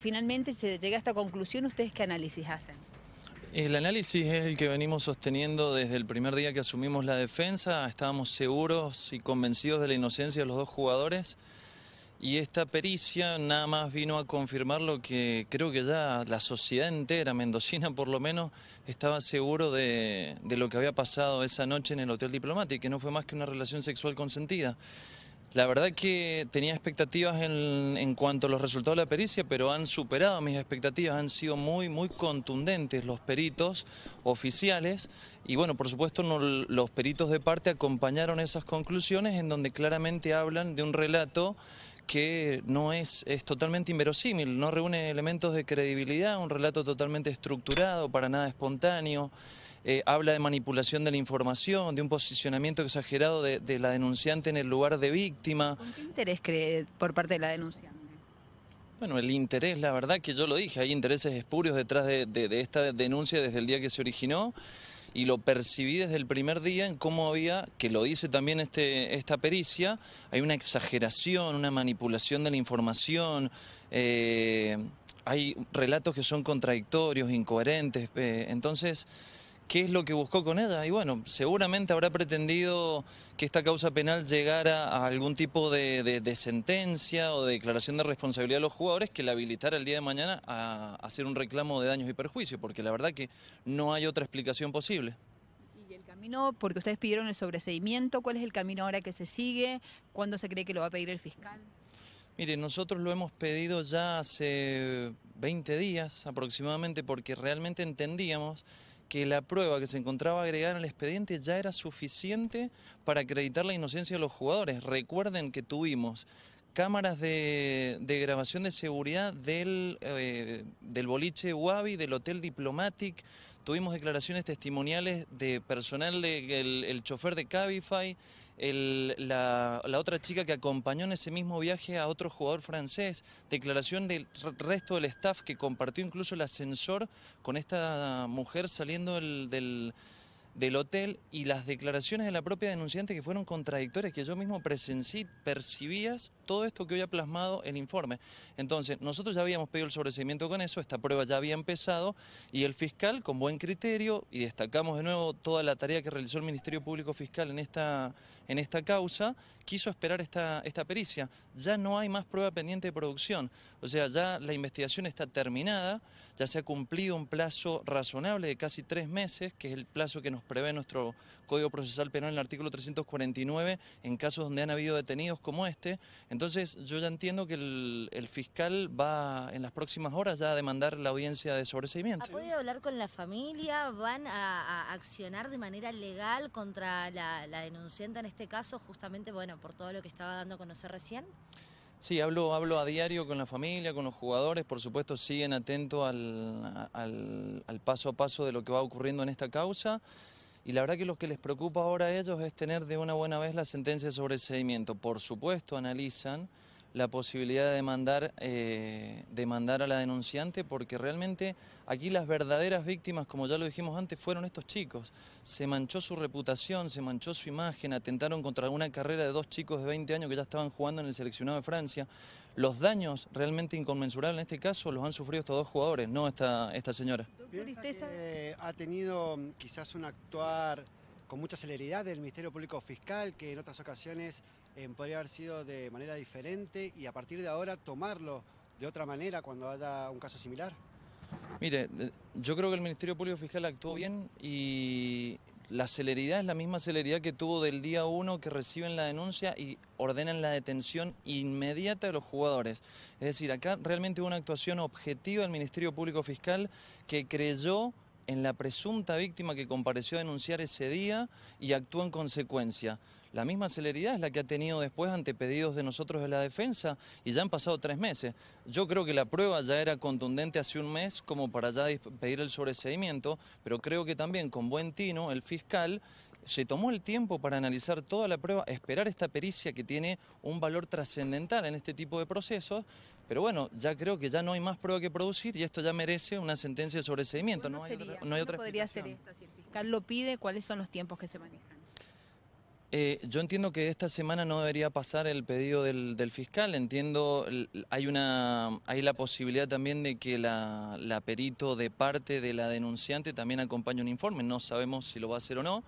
Finalmente se llega a esta conclusión, ¿ustedes qué análisis hacen? El análisis es el que venimos sosteniendo desde el primer día que asumimos la defensa. Estábamos seguros y convencidos de la inocencia de los dos jugadores. Y esta pericia nada más vino a confirmar lo que creo que ya la sociedad entera, mendocina por lo menos, estaba seguro de, de lo que había pasado esa noche en el Hotel Diplomático, que no fue más que una relación sexual consentida. La verdad que tenía expectativas en, cuanto a los resultados de la pericia, pero han superado mis expectativas, han sido muy, muy contundentes los peritos oficiales y bueno, por supuesto los peritos de parte acompañaron esas conclusiones en donde claramente hablan de un relato que no es, es totalmente inverosímil, no reúne elementos de credibilidad, un relato totalmente estructurado, para nada espontáneo. Eh, habla de manipulación de la información, de un posicionamiento exagerado de, la denunciante en el lugar de víctima. qué interés cree por parte de la denunciante? Bueno, el interés, la verdad que yo lo dije, hay intereses espurios detrás de, esta denuncia desde el día que se originó y lo percibí desde el primer día en cómo había, que lo dice también este, esta pericia, hay una exageración, una manipulación de la información, eh, hay relatos que son contradictorios, incoherentes, eh, entonces qué es lo que buscó con ella. Y bueno, seguramente habrá pretendido que esta causa penal llegara a algún tipo de, sentencia o de declaración de responsabilidad de los jugadores que la habilitara el día de mañana a hacer un reclamo de daños y perjuicios, porque la verdad que no hay otra explicación posible. ¿Y el camino, porque ustedes pidieron el sobreseimiento, cuál es el camino ahora que se sigue? ¿Cuándo se cree que lo va a pedir el fiscal? Mire, nosotros lo hemos pedido ya hace 20 días aproximadamente porque realmente entendíamos que la prueba que se encontraba agregada en el expediente ya era suficiente para acreditar la inocencia de los jugadores. Recuerden que tuvimos cámaras de, grabación de seguridad del, eh, boliche Wabi, del Hotel Diplomatic, tuvimos declaraciones testimoniales de personal del chofer de Cabify, la, otra chica que acompañó en ese mismo viaje a otro jugador francés, declaración del resto del staff que compartió incluso el ascensor con esta mujer saliendo del, del hotel y las declaraciones de la propia denunciante que fueron contradictorias, que yo mismo presencí percibías todo esto que hoy ha plasmado el informe. Entonces, nosotros ya habíamos pedido el sobreseimiento con eso, esta prueba ya había empezado y el fiscal, con buen criterio, y destacamos de nuevo toda la tarea que realizó el Ministerio Público Fiscal en esta en esta causa, quiso esperar esta, esta pericia. Ya no hay más prueba pendiente de producción, o sea, ya la investigación está terminada, ya se ha cumplido un plazo razonable de casi tres meses, que es el plazo que nos prevé nuestro Código Procesal Penal en el artículo 349, en casos donde han habido detenidos como este. Entonces, yo ya entiendo que el, fiscal va en las próximas horas ya a demandar la audiencia de sobreseimiento. ¿Ha podido hablar con la familia? ¿Van a, accionar de manera legal contra la, denunciante en este este caso justamente, bueno, por todo lo que estaba dando a conocer recién? Sí, hablo, hablo a diario con la familia, con los jugadores, por supuesto siguen atentos al, al, al paso a paso de lo que va ocurriendo en esta causa. Y la verdad que lo que les preocupa ahora a ellos es tener de una buena vez la sentencia sobre el seguimiento. Por supuesto analizan la posibilidad de eh, demandar a la denunciante porque realmente aquí las verdaderas víctimas, como ya lo dijimos antes, fueron estos chicos. Se manchó su reputación, se manchó su imagen, atentaron contra una carrera de dos chicos de 20 años que ya estaban jugando en el seleccionado de Francia. Los daños realmente inconmensurables en este caso los han sufrido estos dos jugadores, no esta, esta señora. Eh, ha tenido mm, quizás un actuar con mucha celeridad del Ministerio Público Fiscal que en otras ocasiones podría haber sido de manera diferente y a partir de ahora tomarlo de otra manera cuando haya un caso similar? Mire, yo creo que el Ministerio Público Fiscal actuó bien y la celeridad es la misma celeridad que tuvo del día uno que reciben la denuncia y ordenan la detención inmediata de los jugadores. Es decir, acá realmente hubo una actuación objetiva del Ministerio Público Fiscal que creyó en la presunta víctima que compareció a denunciar ese día y actuó en consecuencia. La misma celeridad es la que ha tenido después ante pedidos de nosotros de la defensa y ya han pasado tres meses. Yo creo que la prueba ya era contundente hace un mes como para ya pedir el sobreseimiento, pero creo que también con buen tino el fiscal se tomó el tiempo para analizar toda la prueba, esperar esta pericia que tiene un valor trascendental en este tipo de procesos, pero bueno, ya creo que ya no hay más prueba que producir y esto ya merece una sentencia de sobreseimiento. No, no hay otra podría ser esto Si el fiscal lo pide, ¿cuáles son los tiempos que se manejan? Eh, yo entiendo que esta semana no debería pasar el pedido del, fiscal. Entiendo, hay, una, hay la posibilidad también de que la, la perito de parte de la denunciante también acompañe un informe. No sabemos si lo va a hacer o no.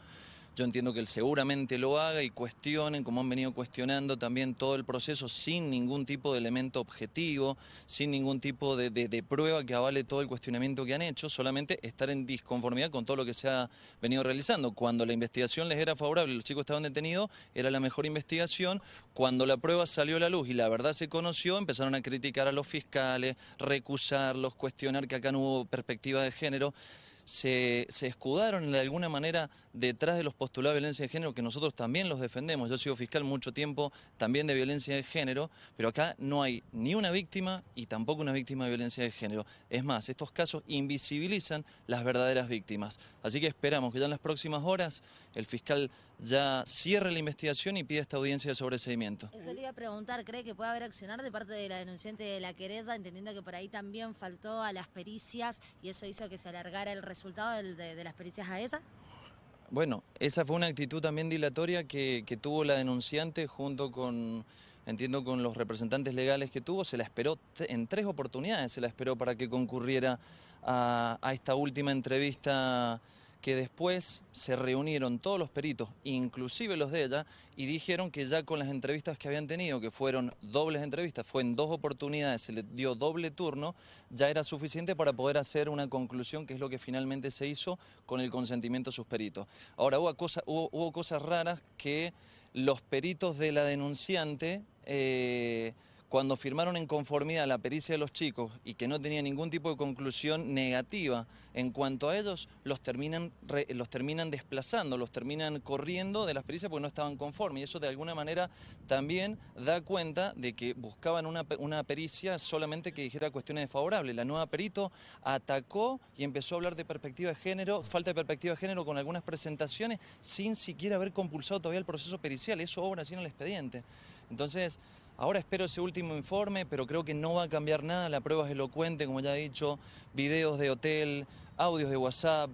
Yo entiendo que él seguramente lo haga y cuestionen, como han venido cuestionando también todo el proceso, sin ningún tipo de elemento objetivo, sin ningún tipo de, prueba que avale todo el cuestionamiento que han hecho, solamente estar en disconformidad con todo lo que se ha venido realizando. Cuando la investigación les era favorable, los chicos estaban detenidos, era la mejor investigación. Cuando la prueba salió a la luz y la verdad se conoció, empezaron a criticar a los fiscales, recusarlos, cuestionar que acá no hubo perspectiva de género se, escudaron de alguna manera detrás de los postulados de violencia de género que nosotros también los defendemos. Yo he sido fiscal mucho tiempo también de violencia de género, pero acá no hay ni una víctima y tampoco una víctima de violencia de género. Es más, estos casos invisibilizan las verdaderas víctimas. Así que esperamos que ya en las próximas horas el fiscal ya cierre la investigación y pida esta audiencia de sobreseimiento. Eso le iba preguntar, ¿cree que puede haber accionar de parte de la denunciante de la querella, entendiendo que por ahí también faltó a las pericias y eso hizo que se alargara el resultado? resultado de, las pericias a esa? Bueno, esa fue una actitud también dilatoria que, tuvo la denunciante junto con, entiendo, con los representantes legales que tuvo. Se la esperó en tres oportunidades, se la esperó para que concurriera a esta última entrevista que después se reunieron todos los peritos, inclusive los de ella, y dijeron que ya con las entrevistas que habían tenido, que fueron dobles entrevistas, fue en dos oportunidades, se le dio doble turno, ya era suficiente para poder hacer una conclusión, que es lo que finalmente se hizo con el consentimiento de sus peritos. Ahora, hubo, hubo, cosas raras que los peritos de la denunciante... Eh, cuando firmaron en conformidad la pericia de los chicos y que no tenía ningún tipo de conclusión negativa en cuanto a ellos, los terminan, los terminan desplazando, los terminan corriendo de las pericias porque no estaban conformes. Y eso de alguna manera también da cuenta de que buscaban una, una pericia solamente que dijera cuestiones desfavorables. La nueva perito atacó y empezó a hablar de perspectiva de género, falta de perspectiva de género con algunas presentaciones sin siquiera haber compulsado todavía el proceso pericial. Eso obra así en el expediente. Entonces, Ahora espero ese último informe, pero creo que no va a cambiar nada. La prueba es elocuente, como ya he dicho, videos de hotel, audios de WhatsApp,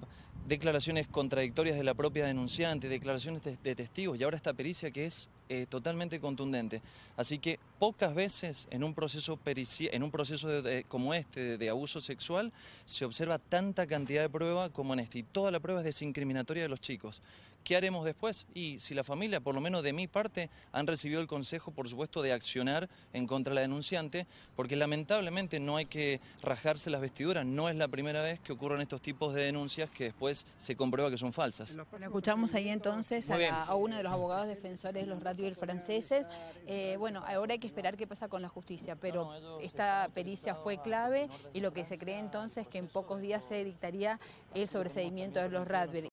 declaraciones contradictorias de la propia denunciante, declaraciones de, testigos y ahora esta pericia que es eh, totalmente contundente. Así que pocas veces en un proceso, en un proceso como este de, de, abuso sexual se observa tanta cantidad de prueba como en este y toda la prueba es desincriminatoria de los chicos. ¿Qué haremos después? Y si la familia, por lo menos de mi parte, han recibido el consejo, por supuesto, de accionar en contra de la denunciante, porque lamentablemente no hay que rajarse las vestiduras. No es la primera vez que ocurren estos tipos de denuncias que después se comprueba que son falsas. Lo escuchamos ahí entonces a, uno de los abogados defensores de los rugby franceses. Eh, bueno, ahora hay que esperar qué pasa con la justicia, pero esta pericia fue clave y lo que se cree entonces es que en pocos días se dictaría el sobreseimiento de los rugby.